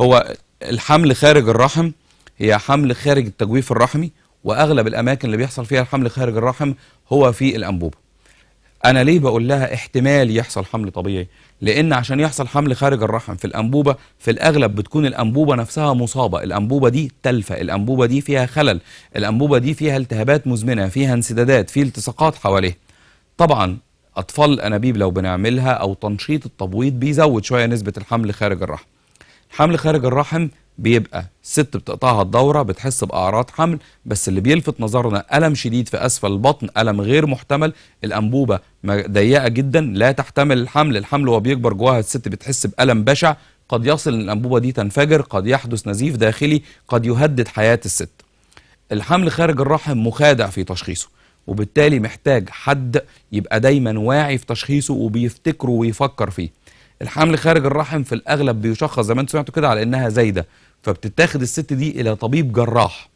هو الحمل خارج الرحم هي حمل خارج التجويف الرحمي واغلب الاماكن اللي بيحصل فيها الحمل خارج الرحم هو في الانبوبه انا ليه بقول لها احتمال يحصل حمل طبيعي لان عشان يحصل حمل خارج الرحم في الانبوبه في الاغلب بتكون الانبوبه نفسها مصابه الانبوبه دي تلفه الانبوبه دي فيها خلل الانبوبه دي فيها التهابات مزمنه فيها انسدادات في التصاقات حواليها طبعا اطفال الانابيب لو بنعملها او تنشيط التبويض بيزود شويه نسبه الحمل خارج الرحم حمل خارج الرحم بيبقى ست بتقطعها الدوره بتحس باعراض حمل بس اللي بيلفت نظرنا الم شديد في اسفل البطن الم غير محتمل الانبوبه ضيقه جدا لا تحتمل الحمل الحمل وهو بيكبر جواها الست بتحس بالم بشع قد يصل الانبوبه دي تنفجر قد يحدث نزيف داخلي قد يهدد حياه الست الحمل خارج الرحم مخادع في تشخيصه وبالتالي محتاج حد يبقى دايما واعي في تشخيصه وبيفتكره ويفكر فيه الحمل خارج الرحم في الاغلب بيشخص زي ما انتم سمعتوا كده على انها زايده فبتتاخد الست دي الى طبيب جراح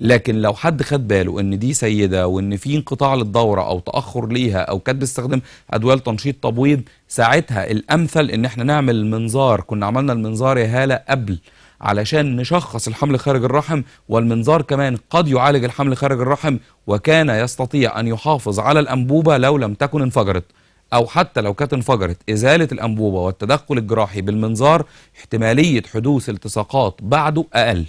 لكن لو حد خد باله ان دي سيده وان في انقطاع للدوره او تاخر ليها او كانت بتستخدم ادويه تنشيط تبويض ساعتها الامثل ان احنا نعمل منظار كنا عملنا المنظار يا هاله قبل علشان نشخص الحمل خارج الرحم والمنظار كمان قد يعالج الحمل خارج الرحم وكان يستطيع ان يحافظ على الانبوبه لو لم تكن انفجرت أو حتى لو كانت انفجرت إزالة الأنبوبة والتدخل الجراحي بالمنظار احتمالية حدوث التصاقات بعده أقل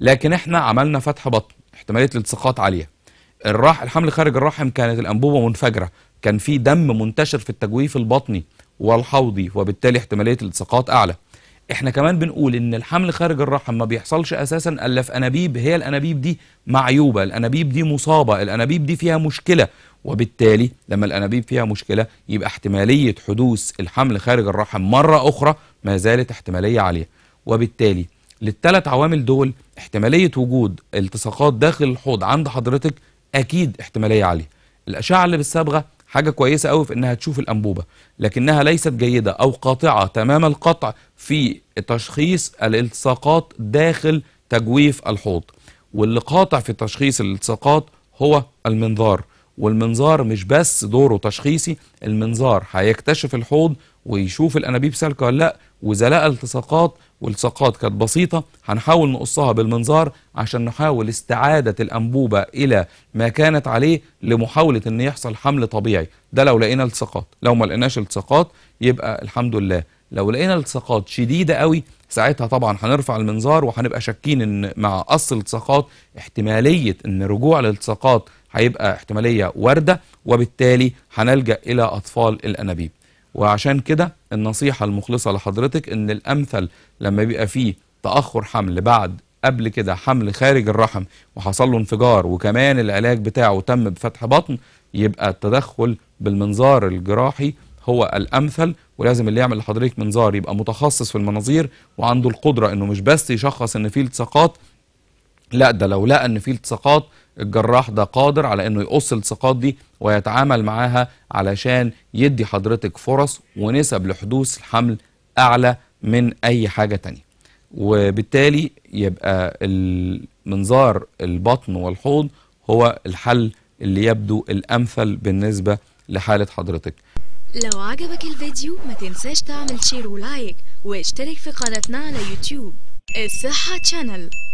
لكن احنا عملنا فتح بطن احتمالية الالتصاقات عالية الراح الحمل خارج الرحم كانت الأنبوبة منفجرة كان في دم منتشر في التجويف البطني والحوضي وبالتالي احتمالية الالتصاقات أعلى احنا كمان بنقول ان الحمل خارج الرحم ما بيحصلش اساسا الا في انابيب هي الانابيب دي معيوبه الانابيب دي مصابه الانابيب دي فيها مشكله وبالتالي لما الأنابيب فيها مشكلة يبقى احتمالية حدوث الحمل خارج الرحم مرة أخرى ما زالت احتمالية عالية وبالتالي للثلاث عوامل دول احتمالية وجود التصاقات داخل الحوض عند حضرتك أكيد احتمالية عالية الأشعة اللي بالصبغة حاجة كويسة قوي في إنها تشوف الأنبوبة لكنها ليست جيدة أو قاطعة تمام القطع في تشخيص الالتصاقات داخل تجويف الحوض واللي قاطع في تشخيص الالتصاقات هو المنظار والمنظار مش بس دوره تشخيصي المنظار هيكتشف الحوض ويشوف الانابيب سالكه ولا لا واذا لقى التصاقات والتصاقات كانت بسيطه هنحاول نقصها بالمنظار عشان نحاول استعاده الانبوبه الى ما كانت عليه لمحاوله ان يحصل حمل طبيعي ده لو لقينا التصاقات لو ما لقيناش التصاقات يبقى الحمد لله لو لقينا التصاقات شديده قوي ساعتها طبعا هنرفع المنظار وهنبقى شاكين ان مع قص التصاقات احتماليه ان رجوع الالتصاقات هيبقى احتماليه وارده وبالتالي هنلجا الى اطفال الانابيب وعشان كده النصيحه المخلصه لحضرتك ان الامثل لما بيبقى فيه تاخر حمل بعد قبل كده حمل خارج الرحم وحصل له انفجار وكمان العلاج بتاعه تم بفتح بطن يبقى التدخل بالمنظار الجراحي هو الامثل ولازم اللي يعمل لحضرتك منظار يبقى متخصص في المناظير وعنده القدره انه مش بس يشخص ان في التصاقات لا ده لو لقى ان في التصاقات الجراح ده قادر على انه يقص الصقات دي ويتعامل معاها علشان يدي حضرتك فرص ونسب لحدوث الحمل اعلى من اي حاجه تانية وبالتالي يبقى المنظار البطن والحوض هو الحل اللي يبدو الامثل بالنسبه لحاله حضرتك لو عجبك الفيديو ما تنساش تعمل شير ولايك واشترك في قناتنا على يوتيوب الصحه تشانل